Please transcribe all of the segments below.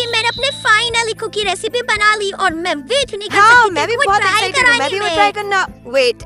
जी मैंने अपने finally cookie recipe बना ली और मैं वेट नहीं कर हाँ, मैं भी बहुत ट्राई कर मैं भी वो ट्राई करना वेट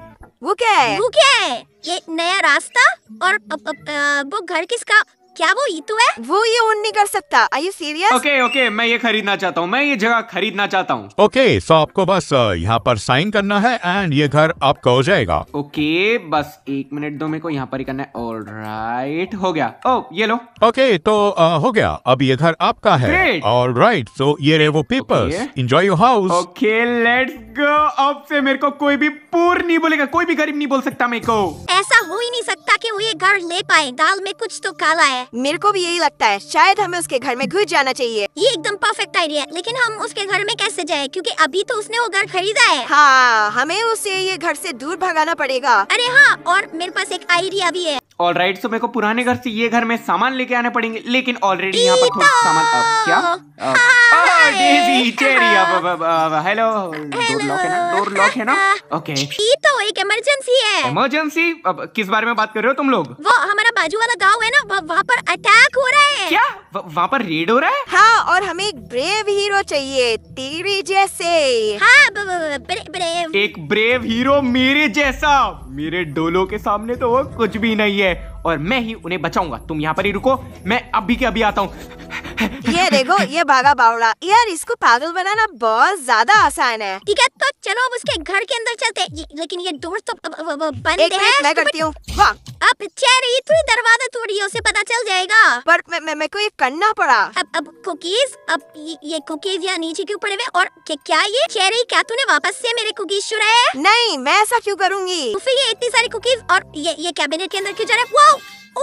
वो क्या है वो क्या है ये नया रास्ता और अ, अ, अ, वो घर किसका क्या वो ईतू है वो ये ओन नहीं कर सकता I you serious okay okay मैं ये खरीदना चाहता हूँ मैं ये जगह खरीदना चाहता हूँ ओके सो आपको बस uh, यहाँ पर साइन करना है एंड ये घर आपका हो जाएगा ओके okay, बस एक मिनट दो मेरे को यहाँ पर ही करना है ऑल राइट हो गया ओ oh, ये लो ओके okay, तो आ, uh, हो गया अब ये घर आपका है ऑल राइट सो ये रे वो papers enjoy your house okay let's अब से मेरे को कोई भी पूर नहीं बोलेगा कोई भी गरीब नहीं बोल सकता मेरे को ऐसा हो ही नहीं सकता कि वो ये घर ले पाए दाल में कुछ तो काला है मेरे को भी यही लगता है शायद हमें उसके घर में घुस जाना चाहिए ये एकदम परफेक्ट आइडिया है लेकिन हम उसके घर में कैसे जाए क्योंकि अभी तो उसने वो घर खरीदा है हाँ हमें उसे ये घर से दूर भगाना पड़ेगा अरे हाँ और मेरे पास एक आइडिया भी है ऑल राइट सो मेरे को पुराने घर से ये घर में सामान लेके आने पड़ेंगे लेकिन ऑलरेडी यहाँ पर थोड़ा सामान अब क्या हेलो डोर लॉक है ना डोर लॉक है ना ओके ये तो एक इमरजेंसी है इमरजेंसी अब किस बारे में बात कर रहे हो तुम लोग वो हमारा बाजू वाला गांव है ना वहाँ पर अटैक हो रहा है क्या वहाँ पर रेड हो रहा है हाँ और हमें एक ब्रेव हीरो चाहिए तेरे जैसे हाँ ब, ब, ब, ब्रेव एक ब्रेव हीरो मेरे जैसा मेरे डोलो के सामने तो वो कुछ भी नहीं है और मैं ही उन्हें बचाऊंगा तुम यहाँ पर ही रुको मैं अभी के अभी आता हूँ ये देखो ये भागा बावड़ा यार इसको पागल बनाना बहुत ज्यादा आसान है ठीक है तो चलो अब उसके घर के अंदर चलते लेकिन ये डोर तो बंद है मैं तो करती हूँ चेरी ये थोड़ी दरवाजा तोड़िए उसे पता चल जाएगा पर मैं मैं मेरे को ये करना पड़ा अब अब कुकीज अब ये, कुकीज या नीचे क्यों पड़े हुए और क्या, क्या ये चेरी क्या तूने वापस से मेरे कुकीज चुराए नहीं मैं ऐसा क्यों करूँगी तो फिर ये इतनी सारी कुकीज और ये ये कैबिनेट के अंदर क्यों जा रहा है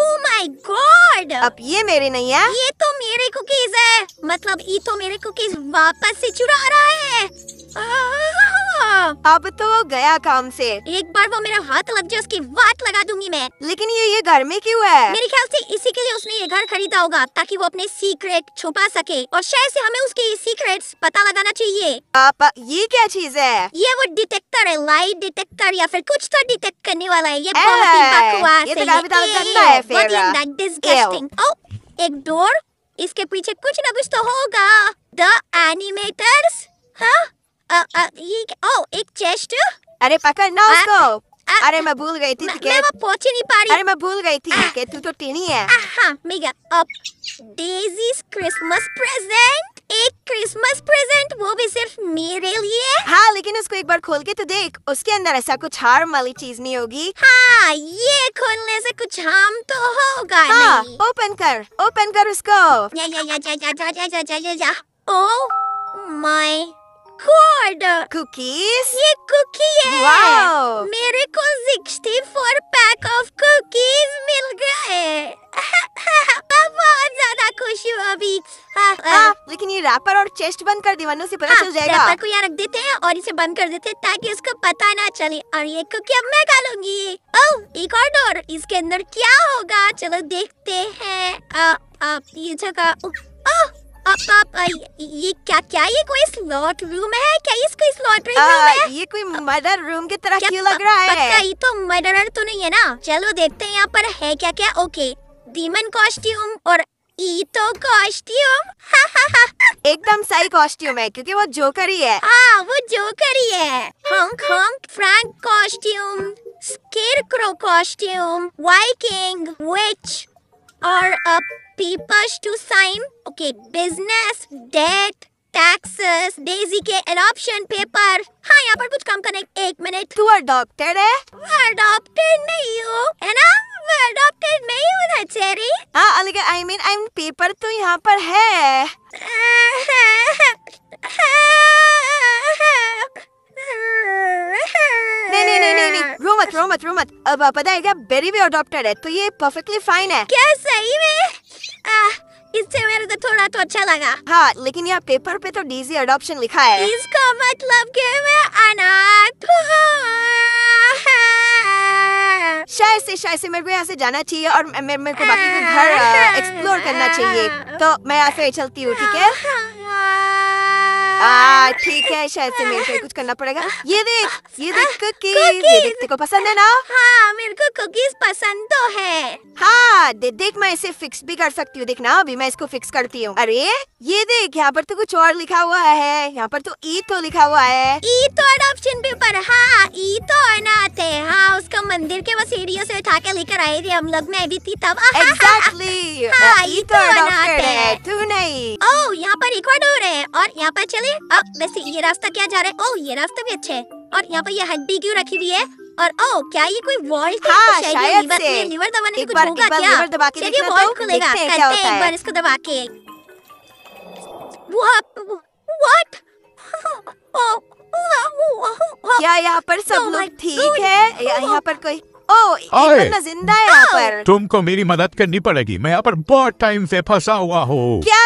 ओह माय गॉड अब ये मेरे नहीं है ये तो मेरे कुकीज है मतलब ये तो मेरे कुकीज वापस से चुरा रहा है हाँ अब तो वो गया काम से एक बार वो मेरा हाथ लग जाए उसकी वाट लगा दूंगी मैं लेकिन ये ये घर में क्यों है मेरे ख्याल से इसी के लिए उसने ये घर खरीदा होगा ताकि वो अपने सीक्रेट छुपा सके और शायद से हमें उसके सीक्रेट्स पता लगाना चाहिए आप ये क्या चीज है ये वो डिटेक्टर है लाइट डिटेक्टर या फिर कुछ तो डिटेक्ट करने वाला है ये एक डोर इसके पीछे कुछ न कुछ तो होगा द एनिमेटर्स हाँ आ, ये ओ एक चेस्ट अरे ना उसको अरे मैं भूल गई थी मैं वो पहुंच ही नहीं पा रही अरे मैं भूल गई थी कि तू तो टीनी है हां मेगा अब डेजीज क्रिसमस प्रेजेंट एक क्रिसमस प्रेजेंट वो भी सिर्फ मेरे लिए हां लेकिन उसको एक बार खोल के तो देख उसके अंदर ऐसा कुछ हार्म वाली चीज नहीं होगी हाँ ये खोलने से कुछ हार्म तो होगा हाँ, नहीं ओपन कर ओपन कर उसको या या या जा जा जा जा जा जा ओ माय रिकॉर्ड कुकीज ये कुकी है वाओ मेरे को 64 पैक ऑफ कुकीज मिल गए बहुत ज्यादा खुश हूँ अभी लेकिन ये रैपर और चेस्ट बंद कर दीवानों से पता हाँ, चल जाएगा रैपर को यहाँ रख देते हैं और इसे बंद कर देते हैं ताकि उसको पता ना चले और ये कुकी अब मैं खा लूंगी ओह एक और डोर इसके अंदर क्या होगा चलो देखते हैं आप ये जगह आप आप ये क्या क्या ये कोई स्लॉट रूम है क्या ये कोई स्लॉट रूम है ये कोई मर्डर रूम की तरह क्यों लग रहा है पता ही तो मर्डरर तो नहीं है ना चलो देखते हैं यहाँ पर है क्या क्या ओके डीमन कॉस्ट्यूम और ये तो कॉस्ट्यूम एकदम सही कॉस्ट्यूम है क्योंकि वो जोकर ही है हाँ वो जोकर ही है hong hong Frank costume scare costume Viking witch or uh, papers to sign. Okay, business, debt, taxes Daisy के एडॉप्शन पेपर हाँ यहाँ पर कुछ काम करने एक मिनट तू अडॉप्टेड है अडॉप्टेड नहीं हूँ है ना मैं अडॉप्टेड नहीं हूँ ना चेरी हाँ अलग I mean I mean paper तो यहाँ पर है हाँ, हाँ, हाँ। नहीं नहीं नहीं नहीं नहीं रो मत रो मत रो मत अब पता है क्या बेरी भी अडॉप्टेड है तो ये परफेक्टली फाइन है क्या सही में आ, इससे मेरे को थोड़ा तो अच्छा लगा हाँ लेकिन यहाँ पेपर पे तो डीजी अडॉप्शन लिखा है इसका मतलब कि मैं अनाथ शायद से शायद से मेरे को यहाँ से जाना चाहिए और मेरे को बाकी घर एक्सप्लोर करना चाहिए तो मैं यहाँ से चलती हूँ ठीक है हाँ, हाँ। हाँ, ठीक है शायद से मेरे को कुछ करना पड़ेगा ये देख ये देख कुकीज हाँ, ये देख को पसंद है ना हाँ मेरे को कुकीज पसंद तो है हाँ दे, देख मैं इसे फिक्स भी कर सकती हूँ देखना अभी मैं इसको फिक्स करती हूँ अरे ये देख यहाँ पर तो कुछ और लिखा हुआ है यहाँ पर तो ई e तो लिखा हुआ है ई e तो ऑप्शन पेपर हाँ ई e तो अनाथ है हाँ उसको मंदिर के सीढ़ियों से उठा के लेकर आए थे हम लोग मैं भी थी तब एक्टली तो तू नहीं ओ oh, यहाँ पर इक्वाडोर है और यहाँ पर चले चाहिए अब वैसे ये रास्ता क्या जा रहा है ओ ये रास्ता भी अच्छा है और यहाँ पर ये हड्डी क्यों रखी हुई है और ओ क्या ये कोई वॉल्ट हाँ, तो, तो इसको दबा के क्या यहाँ पर सब oh लोग ठीक है oh, यहाँ oh। पर कोई ओ बंदा जिंदा है यहाँ पर हाँ। तुमको मेरी मदद करनी पड़ेगी मैं यहाँ पर बहुत टाइम से फंसा हुआ हूँ क्या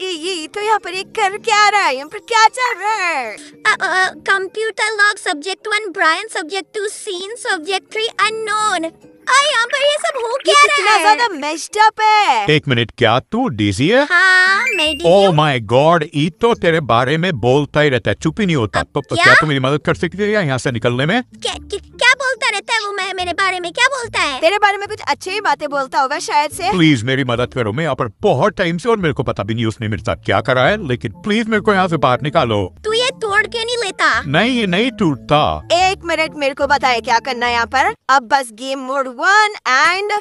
ये, ये तो यहाँ पर एक कर क्या रहा है यहाँ पर क्या चल रहा है computer log subject one Brian subject two Sean subject three unknown हाँ, यहाँ पर ये सब हो क्या रहा है? ज़्यादा मेस्ड अप है एक मिनट क्या तू डीजी है हाँ मैं ओ माई गॉड ई तो तेरे बारे में बोलता ही रहता है चुप ही नहीं होता तो, तो क्या? क्या तू मेरी मदद कर सकती है यहाँ से निकलने में क्या, क्या क्या बोलता रहता है वो मैं मेरे बारे में क्या बोलता है तेरे बारे में कुछ अच्छी ही बातें बोलता होगा शायद से प्लीज मेरी मदद करो मैं यहाँ पर बहुत टाइम से और मेरे को पता भी नहीं उसने मेरे साथ क्या करा है लेकिन प्लीज मेरे को यहाँ से बाहर निकालो तू ये तोड़ के नहीं टूटता नहीं ये नहीं टूटता एक मिनट मेरे को बताए क्या करना है यहाँ पर अब बस game mode one and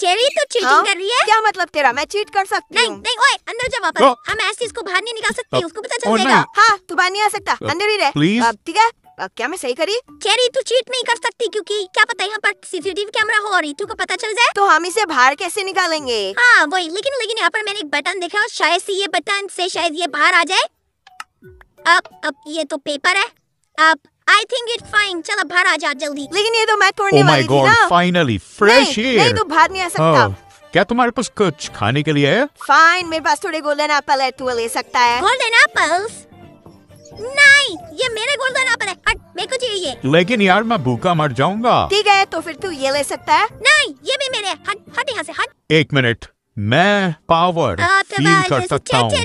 Cherry तो चीटिंग हाँ? कर रही है क्या मतलब तेरा मैं चीट कर सकती नहीं, नहीं ओए अंदर जा वापस हाँ। हम ऐसी इसको बाहर नहीं निकाल सकते उसको पता चल जाएगा हाँ तू बाहर नहीं आ सकता अंदर ही रह अब ठीक है क्या मैं सही करी चेरी तू चीट नहीं कर सकती क्योंकि क्या पता यहाँ पर सीसीटीवी कैमरा हो और तू e को पता चल जाए तो हम इसे बाहर कैसे निकालेंगे हाँ वही लेकिन लेकिन यहाँ पर मैंने एक बटन देखा और शायद से ये बटन से शायद ये बाहर आ जाए अब अब ये तो पेपर है अब आई थिंक इट फाइन चलो बाहर आ जा जल्दी लेकिन ये तो मैं तोड़ने oh वाली God, थी ना फाइनली फ्रेश नहीं, नहीं तो भाग नहीं आ सकता oh. क्या तुम्हारे पास कुछ खाने के लिए है फाइन मेरे पास थोड़े गोल्डन एप्पल है तू ले सकता है गोल्डन एप्पल्स नहीं ये मेरे गोल्डन एप्पल है हट मेरे को चाहिए लेकिन यार मैं भूखा मर जाऊंगा ठीक है तो फिर तू ये ले सकता है नहीं ये भी मेरे हट हट यहाँ से हट एक मिनट मैं पावर फील कर सकता हूँ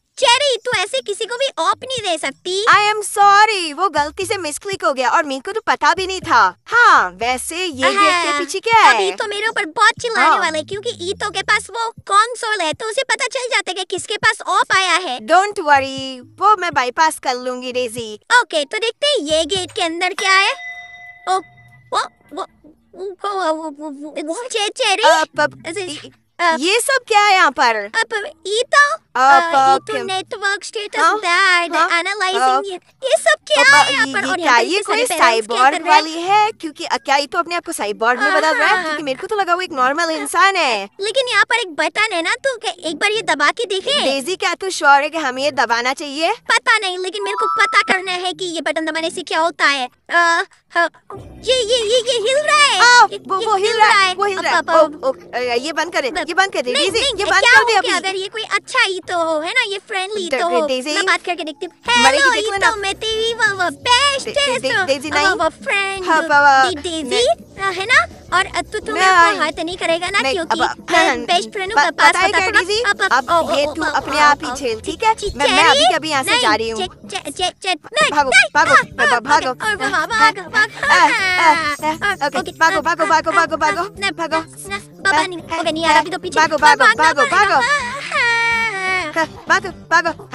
चेरी तू ऐसे किसी को भी ऑप नहीं दे सकती आई एम सॉरी वो गलती से क्लिक हो गया और मीन को तो पता भी नहीं था हाँ वैसे ये पीछे क्या है अभी तो मेरे ऊपर बहुत चिल्लाने हाँ। क्योंकि ईतो के पास वो कॉन्सोल है तो उसे पता चल जाता है कि किसके पास ऑप आया है डोंट वरी वो मैं बाईपास कर लूंगी डेजी ओके तो देखते ये गेट के अंदर क्या है ओ, वो, वो, वो, वो, चेरी ये सब क्या है यहाँ पर अब ई नेटवर्क स्टेटस एनालाइजिंग ये सब क्या है क्या ये कोई वाली है क्योंकि क्या ये तो अपने आप को में बदल रहा है हाँ, हाँ, क्योंकि मेरे को तो हाँ। लगा वो एक नॉर्मल इंसान है लेकिन यहाँ पर एक बटन है ना तो एक बार ये दबा के देखे डेजी क्या तू श्योर है की हमें ये दबाना चाहिए पता नहीं लेकिन मेरे को पता करना है की ये बटन दबाने से क्या होता है ये ये ये ये हिल रहा है वो वो हिल रहा है वो हिल रहा है ये बंद करे ये बंद कर दे ये बंद कर दे अगर ये कोई अच्छा तो हो है ना ये फ्रेंडली तो हो मैं बात करके देखती हूँ तो तो मैं तेरी बेस्ट है नहीं फ्रेंड हाँ, डेजी है ना और अब तो मेरे हाथ नहीं करेगा ना क्योंकि मैं बेस्ट फ्रेंड पास पता अब ये तू अपने आप ही झेल ठीक है मैं मैं अभी अभी से जा रही हूँ भागो भागो हाँ, भागो भागो भागो भागो भागो भागो भागो भागो भागो नहीं ओके नहीं भागो भागो भागो भागो अब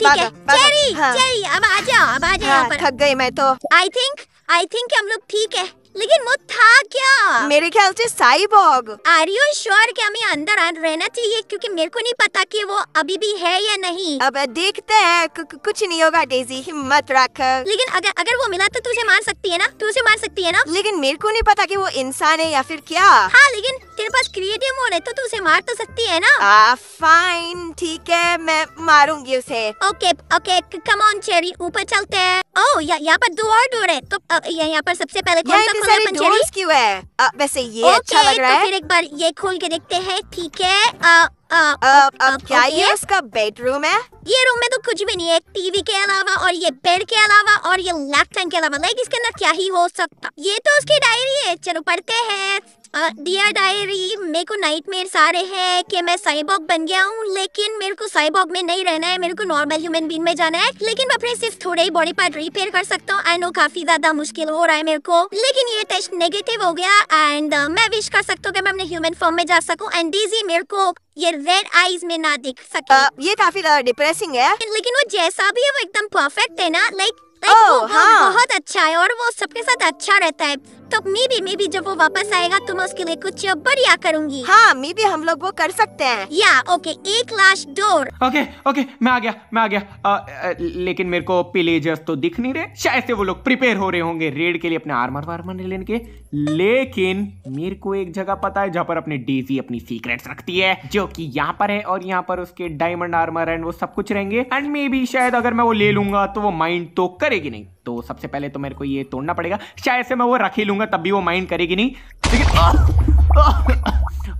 ठीक है चेरी चेरी अब आ जाओ अब आ जाओ थक गई मैं तो आई थिंक आई थिंक हम लोग ठीक है लेकिन वो था क्या मेरे ख्याल से साइबॉग आर यू श्योर कि हमें अंदर रहना चाहिए क्योंकि मेरे को नहीं पता कि वो अभी भी है या नहीं अब देखते हैं कुछ नहीं होगा डेजी हिम्मत रख लेकिन अगर अगर वो मिला तो तुझे मार सकती है ना तू उसे मार सकती है ना लेकिन मेरे को नहीं पता कि वो इंसान है या फिर क्या हाँ लेकिन तेरे पास क्रिएटिव मोड है तो तू उसे मार तो सकती है ना फाइन ठीक है मैं मारूंगी उसे okay okay come on Cherry ऊपर चलते हैं ओह oh, यहाँ पर दो और डोर है तो यहाँ पर सबसे पहले कौन सा खुला पंचरी क्यों है आ, वैसे ये अच्छा okay, अच्छा लग रहा तो है तो फिर एक बार ये खोल के देखते हैं ठीक है आ, आ, अब, अब क्या ये उसका बेडरूम है ये रूम में तो कुछ भी नहीं है टीवी के अलावा और ये बेड के अलावा और ये लैपटॉप के अलावा लाइक इसके अंदर क्या ही हो सकता ये तो उसकी डायरी है चलो पढ़ते हैं डियर डायरी मेरे को नाइटमेयर सारे हैं कि मैं साइबॉग बन गया हूँ लेकिन मेरे को साइबॉग में नहीं रहना है मेरे को नॉर्मल ह्यूमन बीन में जाना है लेकिन मैं अपने सिर्फ थोड़े ही बॉडी पार्ट रिपेयर कर सकता हूँ आई नो काफी ज्यादा मुश्किल हो रहा है मेरे को लेकिन ये टेस्ट नेगेटिव हो गया एंड uh, मैं विश कर सकता हूँ की मैं अपने ह्यूमन फॉर्म में जा सकूँ एंड डीजी मेरे को ये रेड आईज में ना दिख सके uh, ये काफी डिप्रेसिंग है लेकिन वो जैसा भी है वो एकदम परफेक्ट है ना लाइक like, like, oh, वो, हाँ. बहुत अच्छा है और वो सबके साथ अच्छा रहता है तो मे भी मे भी जब वो वापस आएगा तो मैं उसके लिए कुछ बढ़िया करूंगी हाँ मे भी हम लोग वो कर सकते हैं या ओके एक लाश डोर ओके ओके मैं आ गया मैं आ गया आ, आ, लेकिन मेरे को पिलेजर्स तो दिख नहीं रहे शायद से वो लोग प्रिपेयर हो रहे होंगे रेड के लिए अपने आर्मर वार्मर लेने के लेकिन मेरे को एक जगह पता है जहाँ पर अपने डेजी अपनी सीक्रेट्स रखती है जो कि यहाँ पर है और यहाँ पर उसके डायमंड आर्मर एंड वो सब कुछ रहेंगे एंड मे भी शायद अगर मैं वो ले लूंगा तो वो माइंड तो करेगी नहीं तो सबसे पहले तो मेरे को ये तोड़ना पड़ेगा शायद से मैं वो रख ही लूंगा तब भी वो माइंड करेगी नहीं लेकिन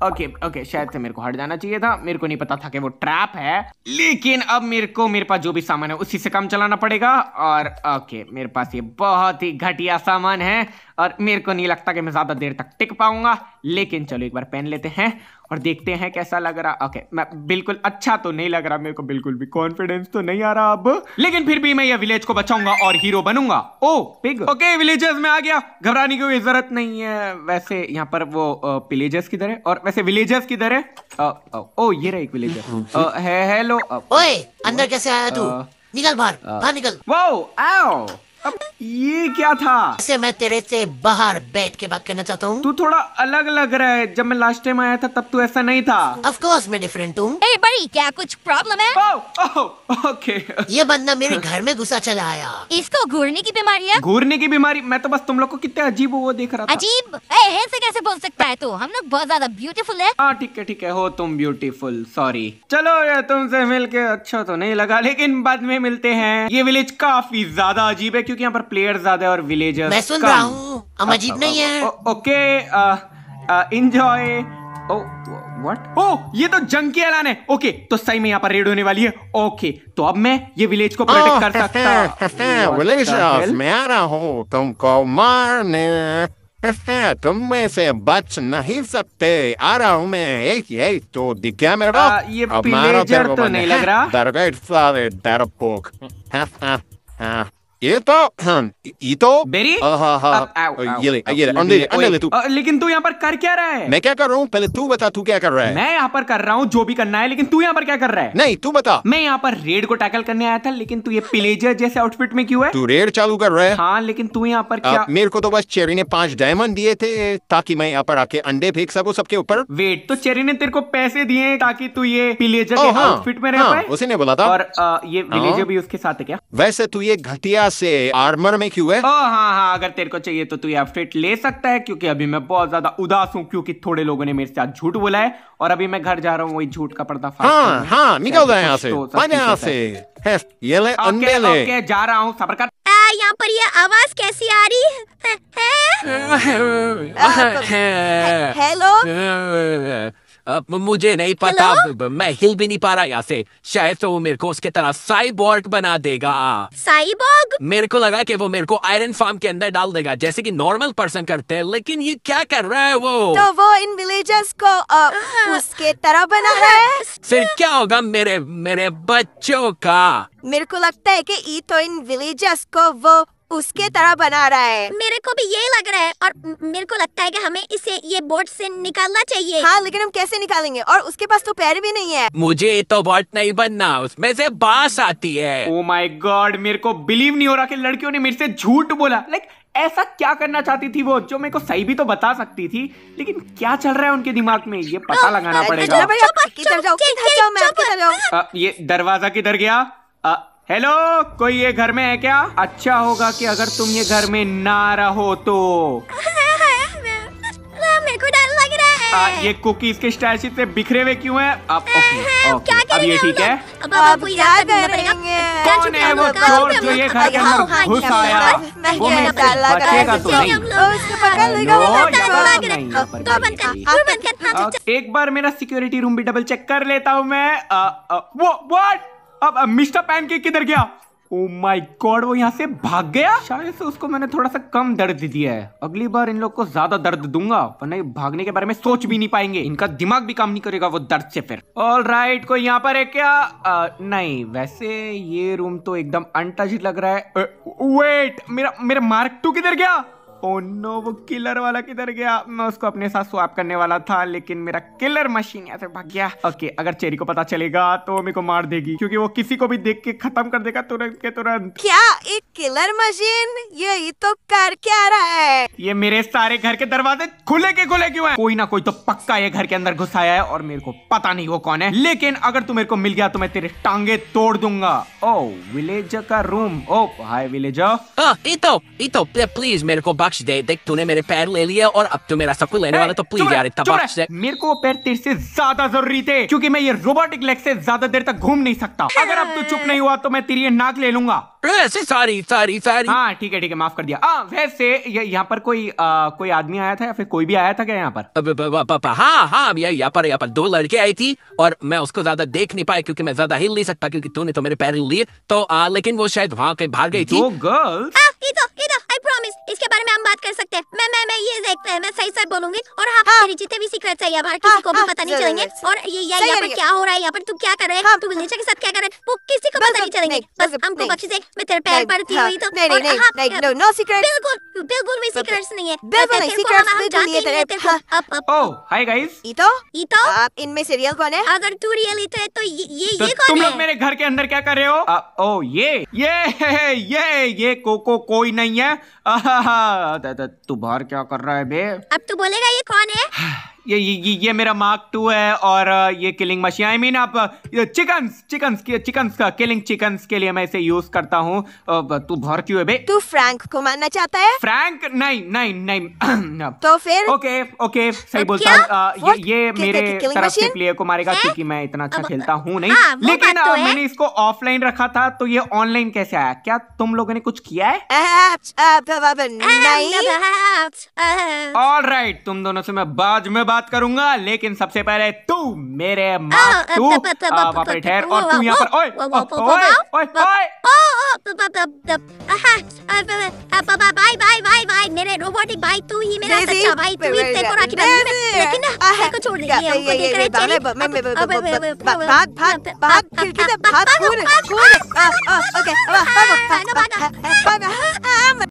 ओके ओके शायद से मेरे को हट जाना चाहिए था मेरे को नहीं पता था कि वो ट्रैप है लेकिन अब मेरे को मेरे पास जो भी सामान है उसी से काम चलाना पड़ेगा और ओके okay, मेरे पास ये बहुत ही घटिया सामान है और मेरे को नहीं लगता कि मैं ज़्यादा देर तक टिक पाऊंगा लेकिन चलो एक बार पहन लेते हैं और देखते हैं कैसा लग रहा ओके मैं बिल्कुल अच्छा तो नहीं लग रहा मेरे को बिल्कुल भी कॉन्फिडेंस तो नहीं आ रहा अब लेकिन फिर भी मैं ये विलेज को बचाऊंगा और हीरो बनूंगा ओ पिग ओके विलेजेस में आ गया घबराने की कोई जरूरत नहीं है वैसे यहाँ पर वो विलेजेस किधर है और वैसे विलेजेस किधर है ओ, ये रहा एक विलेजर हेलो है, ओए अंदर कैसे आया तू निकल बाहर निकल वो आओ अब ये क्या था ऐसे मैं तेरे से बाहर बैठ के बात करना चाहता हूँ तू थोड़ा अलग लग रहा है जब मैं लास्ट टाइम आया था तब तू तो ऐसा नहीं था ऑफ कोर्स मैं डिफरेंट हूँ hey, बड़ी क्या कुछ प्रॉब्लम है ओह ओह ओके ये बंदा मेरे घर में घुसा चला आया इसको घूरने की बीमारी है घूरने की बीमारी मैं तो बस तुम लोग को कितने अजीब वो देख रहा था अजीब ऐसे कैसे बोल सकता है तू हम लोग बहुत ज्यादा ब्यूटीफुल है हाँ ठीक है ठीक है हो तुम ब्यूटीफुल सॉरी चलो तुमसे मिल अच्छा तो नहीं लगा लेकिन बाद में मिलते हैं ये विलेज काफी ज्यादा अजीब है क्योंकि यहाँ पर प्लेयर्स ज्यादा है और विलेजर्स मैं सुन रहा हूँ अमजीत नहीं है ओके इंजॉय व्हाट ओ ये तो जंग की ऐलान है ओके तो सही में यहाँ पर रेड होने वाली है ओके तो अब मैं ये विलेज को प्रोटेक्ट कर सकता विलेज मैं आ रहा हूँ तुमको मारने तुम में से बच नहीं सकते आ रहा हूँ मैं एक यही तो दिख गया मेरा आ, ये पिलेजर तो नहीं लग रहा दरगाह सारे डरपोक ये तो हम्म, ये तो बेरी हाँ हाँ ये ले ये ले ले तू लेकिन तू यहाँ पर कर क्या रहा है मैं क्या कर रहा हूँ पहले तू बता तू क्या कर रहा है मैं यहाँ पर कर रहा हूँ जो भी करना है लेकिन तू यहाँ पर क्या कर रहा है नहीं तू बता मैं यहाँ पर रेड को टैकल करने आया था लेकिन तू ये पिलेजर जैसे आउटफिट में क्यों है तू रेड चालू कर रहा है हाँ लेकिन तू यहाँ पर क्या मेरे को तो बस चेरी ने पांच डायमंड दिए थे ताकि मैं यहाँ पर आके अंडे फेंक सकू सबके ऊपर वेट तो चेरी ने तेरे को पैसे दिए ताकि तू ये पिलेजर आउटफिट हाँ, में रह हाँ, पाए उसी ने बोला था और ये पिलेजर हाँ। भी उसके साथ है क्या वैसे तू ये घटिया क्या से आर्मर में क्यों है हाँ हाँ हाँ अगर तेरे को चाहिए तो तू ये फिट ले सकता है क्योंकि अभी मैं बहुत ज्यादा उदास हूँ क्योंकि थोड़े लोगों ने मेरे साथ झूठ बोला है और अभी मैं घर जा रहा हूँ वही झूठ का पर्दा हाँ हाँ निकल जाए यहाँ तो से यहाँ से ये ले अंडे ले जा रहा हूँ सबर कर यहाँ पर ये आवाज कैसी आ रही है हेलो मुझे नहीं पता मैं हिल भी नहीं पा रहा यहाँ से शायद तो वो मेरे को उसके तरह साइबोर्ग बना देगा साइबोर्ग मेरे को लगा कि वो मेरे को आयरन फार्म के अंदर डाल देगा जैसे कि नॉर्मल पर्सन करते हैं लेकिन ये क्या कर रहा है वो तो वो इन विलेजर्स को आ, हाँ। उसके तरह बना है फिर क्या होगा मेरे मेरे बच्चों का मेरे को लगता है कि तो इन विलेजर्स को वो उसके तरह बना रहा है मेरे को भी यही लग रहा है और मेरे को लगता है कि हमें इसे ये बोट से निकालना चाहिए हाँ लेकिन हम कैसे निकालेंगे और उसके पास तो पैर भी नहीं है मुझे तो बोट नहीं बनना उसमें से बास आती है ओ माई गॉड मेरे को बिलीव नहीं हो रहा कि लड़कियों ने मेरे से झूठ बोला लाइक ऐसा क्या करना चाहती थी वो जो मेरे को सही भी तो बता सकती थी लेकिन क्या चल रहा है उनके दिमाग में ये पता oh, लगाना पड़ेगा ये दरवाजा किधर गया हेलो कोई ये घर में है क्या अच्छा होगा कि अगर तुम ये घर में ना रहो तो आ, हाँ, ये कुकीज के स्टाइल से बिखरे हुए क्यों है आप ओके, ओके, अब ये ठीक है अब अब क्या कौन है वो चोर जो ये घर के हाँ, अंदर हाँ, घुस आया वो मैं बचेगा तो नहीं एक बार मेरा सिक्योरिटी रूम भी डबल चेक कर लेता हूँ मैं वो व्हाट अब मिस्टर पैन के किधर गया ओ माय गॉड वो यहाँ से भाग गया शायद से उसको मैंने थोड़ा सा कम दर्द दिया है अगली बार इन लोग को ज्यादा दर्द दूंगा वरना ये भागने के बारे में सोच भी नहीं पाएंगे इनका दिमाग भी काम नहीं करेगा वो दर्द से फिर ऑल राइट right, कोई यहाँ पर है क्या आ, नहीं वैसे ये रूम तो एकदम अनटच लग रहा है वेट मेरा मेरा मार्क टू किधर गया ओ oh नो वो किलर वाला किधर गया मैं उसको अपने साथ स्वाप करने वाला था लेकिन मेरा किलर मशीन यहाँ से भाग गया ओके अगर चेरी को पता चलेगा तो मेरे को मार देगी क्योंकि वो किसी को भी देख के खत्म कर देगा तुरंत के तुरंत क्या एक किलर मशीन यही तो कर क्या रहा है ये मेरे सारे घर के दरवाजे खुले के खुले क्यों है कोई ना कोई तो पक्का ये घर के अंदर घुस आया है और मेरे को पता नहीं वो कौन है लेकिन अगर तू मेरे को मिल गया तो मैं तेरे टांगे तोड़ दूंगा ओ oh, विलेजर का room oh hi villager please मेरे को बख्श दे देख तूने मेरे पैर ले लिए और अब तू मेरा सब कुछ लेने वाला तो प्लीज यार इतना बख्श दे मेरे को पैर तेरे से ज्यादा जरूरी थे क्योंकि मैं ये रोबोटिक लेग से ज्यादा देर तक घूम नहीं सकता अगर अब तू चुप नहीं हुआ तो मैं तेरी ये नाक ले लूंगा वैसे सारी सारी सारी हाँ ठीक है ठीक है माफ कर दिया आ, वैसे यहाँ पर कोई आ, कोई आदमी आया था या फिर कोई भी आया था क्या यहाँ पर हाँ हाँ यहाँ पर यहाँ पर दो लड़के आई थी और मैं उसको ज्यादा देख नहीं पाया क्योंकि मैं ज्यादा हिल नहीं सकता क्योंकि तूने तो मेरे पैर लिए तो आ, लेकिन वो शायद वहाँ कहीं भाग गई थी दो गर्ल्स इसके बारे में हम बात कर सकते हैं मैं मैं मैं ये देखते हैं मैं सही सर बोलूंगी और आप हाँ, जितने भी सीक्रेट है यहाँ किसी को भी हाँ, पता नहीं चलेंगे और ये यहाँ पर क्या हो रहा है यहाँ पर तू क्या कर रहे हैं हाँ। तू विनीशा के साथ क्या कर रहे हैं वो किसी को पता नहीं चलेंगे बस हमको बख्श दे मैं तेरे पैर पड़ती हाँ, हुई तो बिल्कुल बिल्कुल भी सीक्रेट नहीं है बिल्कुल नहीं सीक्रेट्स हाय गाइस इतो इतो आप इनमें से रियल कौन है अगर तू रियल इतो है तो तुम लोग मेरे घर के अंदर क्या कर रहे हो आ, ओ ये ये ये ये कोको कोई नहीं है तुम्हार क्या कर रहा है बे अब तू बोलेगा ये कौन है ये ये ये ये मेरा मार्क टू है और ये किलिंग मशीन आई मीन आप चिकन्स चिकन्स की चिकन्स का किलिंग चिकन्स के लिए मैं इसे यूज करता हूँ तू भर क्यों है बे तू फ्रैंक को मानना चाहता है फ्रैंक नहीं नहीं नहीं तो फिर ओके ओके सही बोलता हूँ ये, ये मेरे तरफ से प्लेयर को मारेगा क्योंकि मैं इतना अच्छा खेलता हूँ नहीं हाँ, लेकिन तो मैंने इसको ऑफलाइन रखा था तो ये ऑनलाइन कैसे आया क्या तुम लोगों ने कुछ किया है ऑल राइट तुम दोनों से मैं बाज में बाज बात करूंगा लेकिन सबसे पहले तू मेरे तू ठहर और तू यहाँ पर ओए ओए ओए मेरे रोबोटिक भाई तू ही मेरा सच्चा भाई तू ही तेरे को राखी बांधी लेकिन ना को छोड़ हमको देख रहे भाग भाग भाग खिड़की से भाग ओके भाग भाग